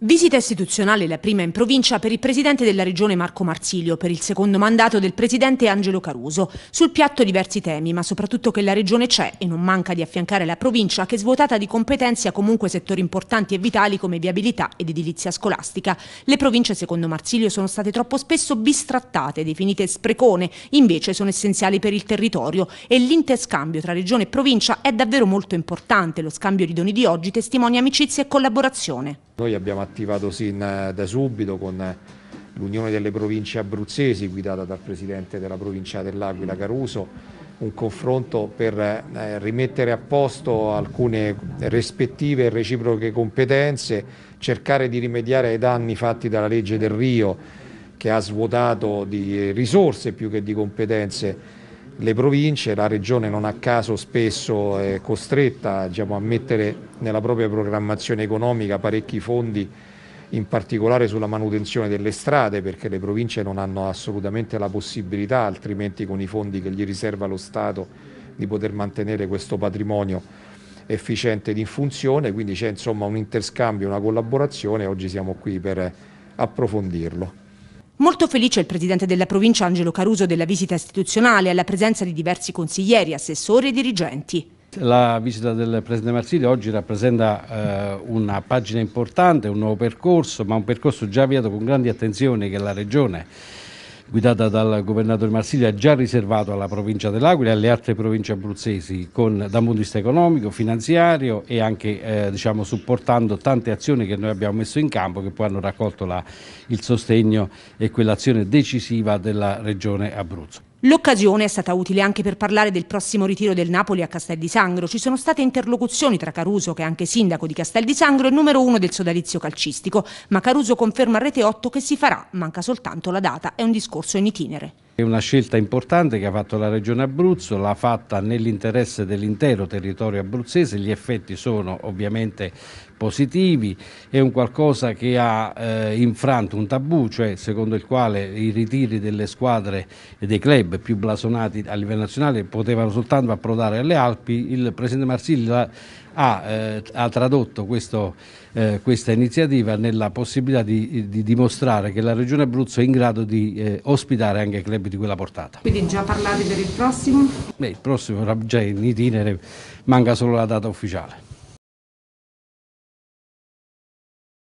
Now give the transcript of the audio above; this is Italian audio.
Visita istituzionale la prima in provincia per il presidente della regione Marco Marsilio, per il secondo mandato del presidente Angelo Caruso. Sul piatto diversi temi, ma soprattutto che la regione c'è e non manca di affiancare la provincia che è svuotata di competenze a comunque settori importanti e vitali come viabilità ed edilizia scolastica. Le province, secondo Marsilio, sono state troppo spesso bistrattate, definite sprecone, invece sono essenziali per il territorio e l'interscambio tra regione e provincia è davvero molto importante. Lo scambio di doni di oggi testimonia amicizia e collaborazione. Noi abbiamo attivato sin eh, da subito con eh, l'Unione delle Province Abruzzesi guidata dal Presidente della Provincia dell'Aquila Caruso un confronto per eh, rimettere a posto alcune rispettive e reciproche competenze, cercare di rimediare ai danni fatti dalla legge del Rio che ha svuotato di risorse più che di competenze le province, la regione non a caso spesso è costretta diciamo, a mettere nella propria programmazione economica parecchi fondi, in particolare sulla manutenzione delle strade, perché le province non hanno assolutamente la possibilità, altrimenti con i fondi che gli riserva lo Stato, di poter mantenere questo patrimonio efficiente ed in funzione, quindi c'è insomma un interscambio, una collaborazione e oggi siamo qui per approfondirlo. Molto felice il presidente della provincia Angelo Caruso della visita istituzionale alla presenza di diversi consiglieri, assessori e dirigenti. La visita del Presidente Marzilli oggi rappresenta eh, una pagina importante, un nuovo percorso, ma un percorso già avviato con grande attenzione che la Regione guidata dal governatore Marsiglia, già riservato alla provincia dell'Aquila e alle altre province abruzzesi con, dal punto di vista economico, finanziario e anche eh, diciamo, supportando tante azioni che noi abbiamo messo in campo che poi hanno raccolto la, il sostegno e quell'azione decisiva della regione Abruzzo. L'occasione è stata utile anche per parlare del prossimo ritiro del Napoli a Castel di Sangro. Ci sono state interlocuzioni tra Caruso, che è anche sindaco di Castel di Sangro, e numero uno del sodalizio calcistico, ma Caruso conferma a Rete 8 che si farà, manca soltanto la data, è un discorso in itinere. È una scelta importante che ha fatto la Regione Abruzzo, l'ha fatta nell'interesse dell'intero territorio abruzzese, gli effetti sono ovviamente positivi, è un qualcosa che ha eh, infranto un tabù, cioè secondo il quale i ritiri delle squadre e dei club più blasonati a livello nazionale potevano soltanto approdare alle Alpi, il Presidente Marsiglia ha, eh, ha tradotto questo, eh, questa iniziativa nella possibilità di, di, dimostrare che la Regione Abruzzo è in grado di eh, ospitare anche club di quella portata. Quindi già parlate per il prossimo? Beh, il prossimo era già in itinere, manca solo la data ufficiale.